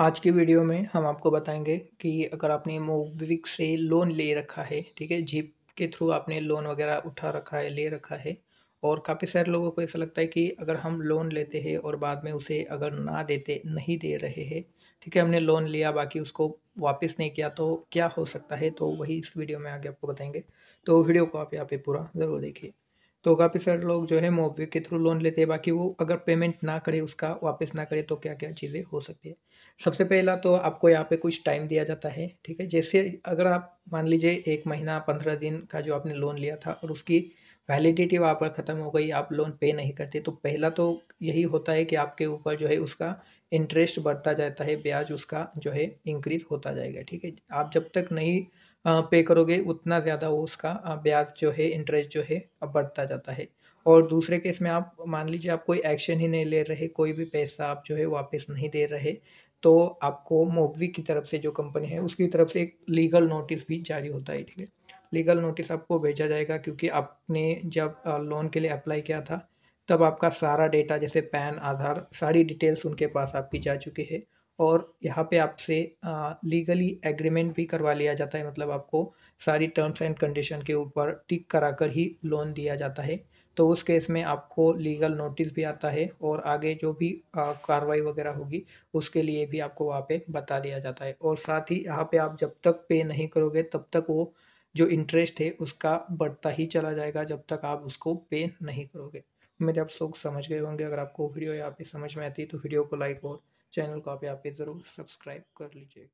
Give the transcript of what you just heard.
आज की वीडियो में हम आपको बताएंगे कि अगर आपने मोबिक से लोन ले रखा है ठीक है जीप के थ्रू आपने लोन वगैरह उठा रखा है ले रखा है और काफ़ी सारे लोगों को ऐसा लगता है कि अगर हम लोन लेते हैं और बाद में उसे अगर ना देते नहीं दे रहे हैं ठीक है हमने लोन लिया बाकी उसको वापस नहीं किया तो क्या हो सकता है तो वही इस वीडियो में आगे आपको बताएंगे तो वीडियो को आप यहाँ पे पूरा ज़रूर देखिए तो काफ़ी सारे लोग जो है मोबी के थ्रू लोन लेते हैं बाकी वो अगर पेमेंट ना करे उसका वापस ना करे तो क्या क्या चीज़ें हो सकती है सबसे पहला तो आपको यहाँ पे कुछ टाइम दिया जाता है ठीक है जैसे अगर आप मान लीजिए एक महीना पंद्रह दिन का जो आपने लोन लिया था और उसकी वैलिडिटी वहाँ पर ख़त्म हो गई आप लोन पे नहीं करते तो पहला तो यही होता है कि आपके ऊपर जो है उसका इंटरेस्ट बढ़ता जाता है ब्याज उसका जो है इंक्रीज होता जाएगा ठीक है आप जब तक नहीं पे करोगे उतना ज़्यादा वो उसका ब्याज जो है इंटरेस्ट जो है बढ़ता जाता है और दूसरे केस में आप मान लीजिए आप कोई एक्शन ही नहीं ले रहे कोई भी पैसा आप जो है वापस नहीं दे रहे तो आपको मोबवी की तरफ से जो कंपनी है उसकी तरफ से एक लीगल नोटिस भी जारी होता है ठीक है लीगल नोटिस आपको भेजा जाएगा क्योंकि आपने जब लोन के लिए अप्लाई किया था तब आपका सारा डेटा जैसे पैन आधार सारी डिटेल्स उनके पास आपकी जा चुकी है और यहाँ पे आपसे लीगली एग्रीमेंट भी करवा लिया जाता है मतलब आपको सारी टर्म्स एंड कंडीशन के ऊपर टिक कराकर ही लोन दिया जाता है तो उस केस में आपको लीगल नोटिस भी आता है और आगे जो भी कार्रवाई वगैरह होगी उसके लिए भी आपको वहाँ पे बता दिया जाता है और साथ ही यहाँ पे आप जब तक पे नहीं करोगे तब तक वो जो इंटरेस्ट है उसका बढ़ता ही चला जाएगा जब तक आप उसको पे नहीं करोगे मेरे आप लोग समझ गए होंगे अगर आपको वीडियो यहाँ पे समझ में आती है तो वीडियो को लाइक और चैनल को आप यहाँ पे ज़रूर सब्सक्राइब कर लीजिए